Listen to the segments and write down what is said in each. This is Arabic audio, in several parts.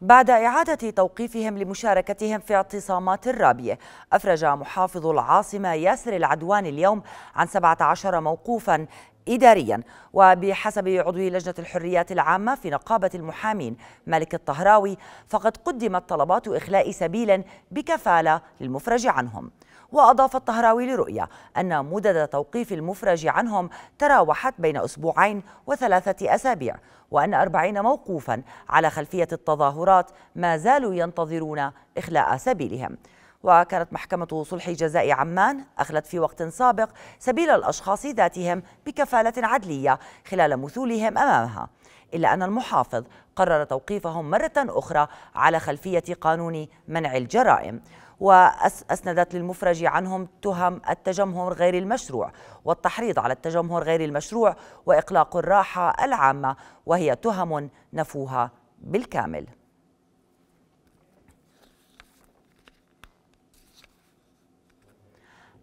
بعد إعادة توقيفهم لمشاركتهم في اعتصامات الرابية أفرج محافظ العاصمة ياسر العدوان اليوم عن 17 موقوفا إداريا وبحسب عضو لجنة الحريات العامة في نقابة المحامين مالك الطهراوي فقد قدمت طلبات إخلاء سبيلا بكفالة للمفرج عنهم وأضاف الطهراوي لرؤية أن مدد توقيف المفرج عنهم تراوحت بين أسبوعين وثلاثة أسابيع وأن أربعين موقوفا على خلفية التظاهرات ما زالوا ينتظرون إخلاء سبيلهم وكانت محكمة صلح جزاء عمان أخلت في وقت سابق سبيل الأشخاص ذاتهم بكفالة عدلية خلال مثولهم أمامها إلا أن المحافظ قرر توقيفهم مرة أخرى على خلفية قانون منع الجرائم وأسندت للمفرج عنهم تهم التجمهر غير المشروع والتحريض على التجمهر غير المشروع وإقلاق الراحة العامة وهي تهم نفوها بالكامل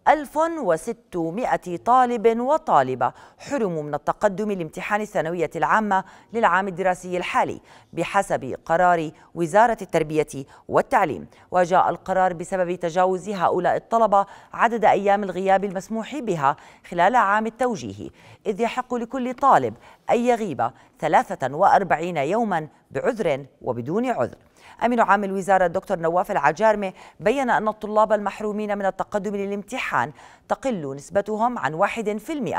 1600 طالب وطالبة حرموا من التقدم لامتحان الثانوية العامة للعام الدراسي الحالي بحسب قرار وزارة التربية والتعليم وجاء القرار بسبب تجاوز هؤلاء الطلبة عدد أيام الغياب المسموح بها خلال عام التوجيه إذ يحق لكل طالب أن يغيب 43 يوما بعذر وبدون عذر أمين عام الوزارة الدكتور نواف العجارمة بيّن أن الطلاب المحرومين من التقدم للامتحان تقل نسبتهم عن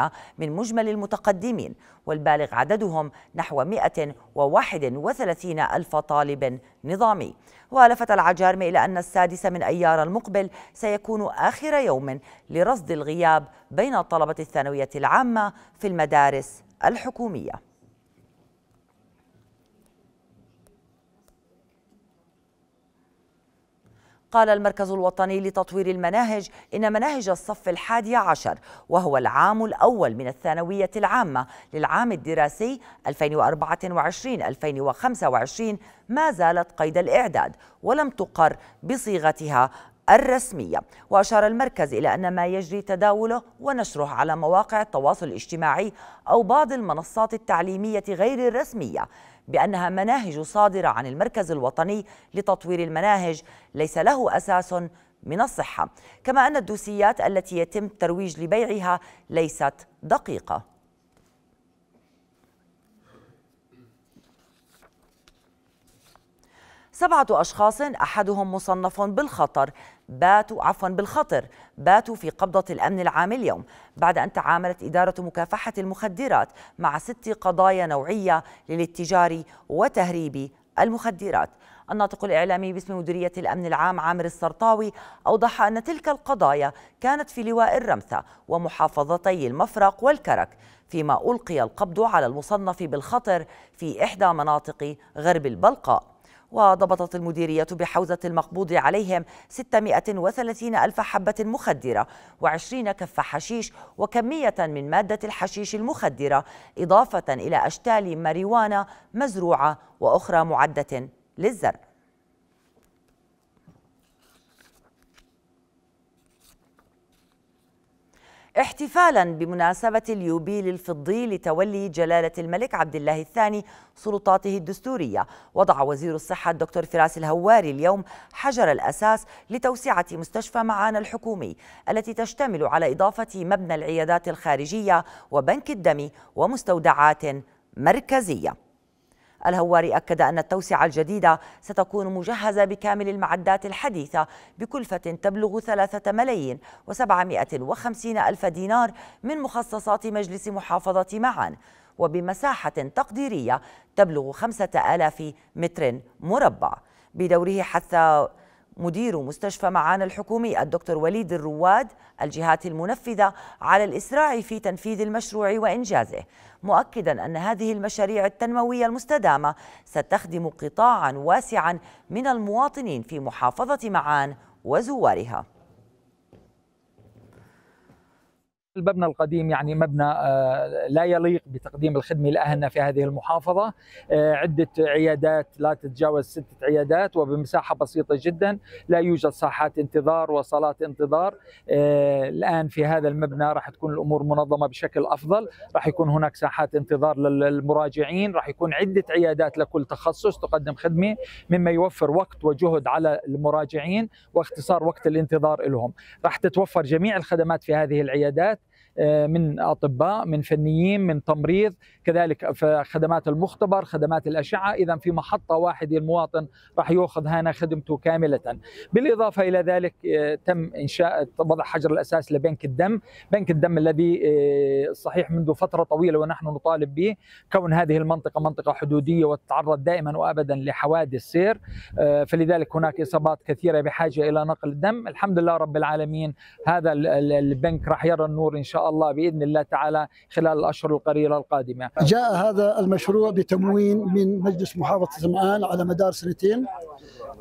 1% من مجمل المتقدمين والبالغ عددهم نحو 131 ألف طالب نظامي ولفت العجارمة إلى أن السادس من أيار المقبل سيكون آخر يوم لرصد الغياب بين طلبة الثانوية العامة في المدارس الحكومية قال المركز الوطني لتطوير المناهج إن مناهج الصف الحادي عشر وهو العام الأول من الثانوية العامة للعام الدراسي 2024-2025 ما زالت قيد الإعداد ولم تقر بصيغتها الرسمية وأشار المركز إلى أن ما يجري تداوله ونشره على مواقع التواصل الاجتماعي أو بعض المنصات التعليمية غير الرسمية بأنها مناهج صادرة عن المركز الوطني لتطوير المناهج ليس له أساس من الصحة كما أن الدوسيات التي يتم الترويج لبيعها ليست دقيقة سبعة أشخاص أحدهم مصنف بالخطر باتوا عفوا بالخطر باتوا في قبضة الأمن العام اليوم بعد أن تعاملت إدارة مكافحة المخدرات مع ست قضايا نوعية للاتجار وتهريب المخدرات الناطق الإعلامي باسم مديرية الأمن العام عامر السرطاوي أوضح أن تلك القضايا كانت في لواء الرمثة ومحافظتي المفرق والكرك فيما ألقي القبض على المصنف بالخطر في إحدى مناطق غرب البلقاء وضبطت المديرية بحوزة المقبوض عليهم 630 ألف حبة مخدرة و20 كف حشيش وكمية من مادة الحشيش المخدرة إضافة إلى أشتال ماريوانا مزروعة وأخرى معدة للزرع احتفالا بمناسبة اليوبيل الفضي لتولي جلالة الملك عبد الله الثاني سلطاته الدستورية وضع وزير الصحة الدكتور فراس الهواري اليوم حجر الأساس لتوسعة مستشفى معان الحكومي التي تشتمل على إضافة مبنى العيادات الخارجية وبنك الدم ومستودعات مركزية الهواري أكد أن التوسعة الجديدة ستكون مجهزة بكامل المعدات الحديثة بكلفة تبلغ ثلاثة ملايين وسبعمائة وخمسين ألف دينار من مخصصات مجلس محافظة معا وبمساحة تقديرية تبلغ خمسة آلاف متر مربع بدوره حث مدير مستشفى معان الحكومي الدكتور وليد الرواد الجهات المنفذة على الإسراع في تنفيذ المشروع وإنجازه مؤكدا أن هذه المشاريع التنموية المستدامة ستخدم قطاعا واسعا من المواطنين في محافظة معان وزوارها المبنى القديم يعني مبنى آه، لا يليق بتقديم الخدمة لأهلنا في هذه المحافظة آه، عدة عيادات لا تتجاوز ستة عيادات وبمساحة بسيطة جدا لا يوجد ساحات انتظار وصالات انتظار آه، الآن في هذا المبنى راح تكون الأمور منظمة بشكل أفضل راح يكون هناك ساحات انتظار للمراجعين راح يكون عدة عيادات لكل تخصص تقدم خدمة مما يوفر وقت وجهد على المراجعين واختصار وقت الانتظار لهم راح تتوفر جميع الخدمات في هذه العيادات آه، من اطباء من فنيين من تمريض كذلك خدمات المختبر خدمات الاشعه اذا في محطه واحده المواطن راح ياخذ هنا خدمته كامله بالاضافه الى ذلك آه، تم انشاء وضع حجر الاساس لبنك الدم بنك الدم الذي آه، صحيح منذ فتره طويله ونحن نطالب به كون هذه المنطقه منطقه حدوديه وتتعرض دائما وابدا لحوادث سير فلذلك هناك اصابات كثيره بحاجه الى نقل الدم الحمد لله رب العالمين هذا البنك راح يرى النور ان شاء الله الله باذن الله تعالى خلال الاشهر القليله القادمه. جاء هذا المشروع بتموين من مجلس محافظه سمعان على مدار سنتين.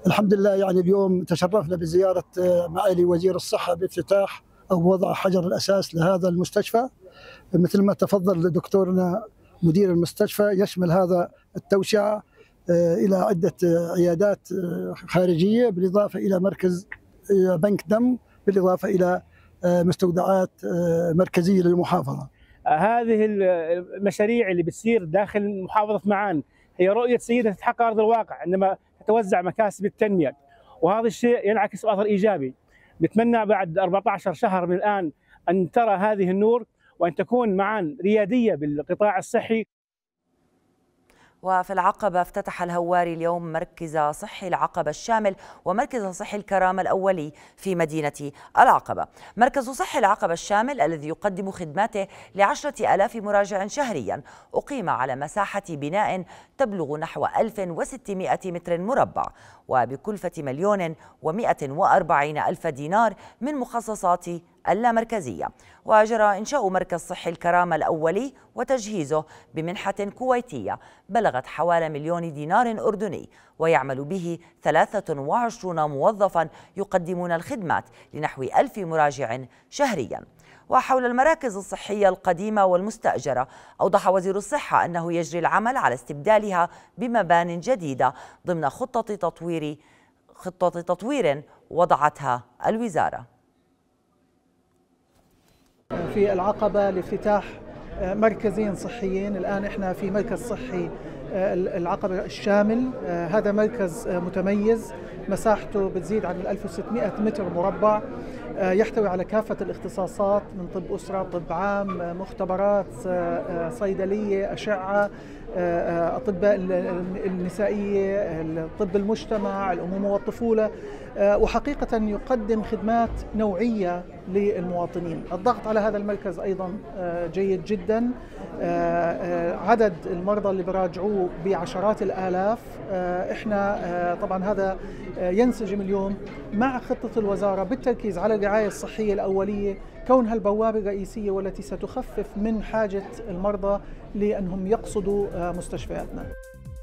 الحمد لله يعني اليوم تشرفنا بزياره آه، معالي وزير الصحه بافتتاح او وضع حجر الاساس لهذا المستشفى. مثل ما تفضل دكتورنا مدير المستشفى يشمل هذا التوسعه آه، الى عده آه، عيادات خارجيه بالاضافه الى مركز بنك دم بالاضافه الى آه، مستودعات آه، مركزيه للمحافظه. آه، هذه المشاريع اللي بتصير داخل محافظه معان هي رؤيه سيده تتحقق ارض الواقع عندما تتوزع مكاسب التنميه وهذا الشيء ينعكس باثر ايجابي. نتمنى بعد 14 شهر من الان ان ترى هذه النور وان تكون معان رياديه بالقطاع الصحي وفي العقبة افتتح الهواري اليوم مركز صحي العقبة الشامل ومركز صحي الكرامة الأولي في مدينة العقبة مركز صحي العقبة الشامل الذي يقدم خدماته لعشرة ألاف مراجع شهريا أقيم على مساحة بناء تبلغ نحو 1600 متر مربع وبكلفة مليون ومئة وأربعين ألف دينار من مخصصات اللامركزية وأجرى إنشاء مركز صحي الكرامة الأولي وتجهيزه بمنحة كويتية بلغت حوالي مليون دينار أردني ويعمل به 23 موظفا يقدمون الخدمات لنحو ألف مراجع شهرياً وحول المراكز الصحية القديمة والمستأجرة أوضح وزير الصحة أنه يجري العمل على استبدالها بمبان جديدة ضمن خطة تطوير خطة تطوير وضعتها الوزارة في العقبة لافتتاح مركزين صحيين الآن إحنا في مركز صحي آه، العقبة الشامل آه، هذا مركز آه، متميز مساحته بتزيد عن 1600 متر مربع آه، يحتوي على كافة الاختصاصات من طب أسرة طب عام آه، مختبرات آه، صيدلية أشعة أطباء النسائية طب المجتمع الأمومة والطفولة وحقيقة يقدم خدمات نوعية للمواطنين الضغط على هذا المركز أيضا جيد جدا عدد المرضى اللي براجعوه بعشرات الآلاف إحنا طبعا هذا ينسجم اليوم مع خطة الوزارة بالتركيز على الرعاية الصحية الأولية كونها البوابة الرئيسية والتي ستخفف من حاجة المرضى لأنهم يقصدوا آه، مستشفياتنا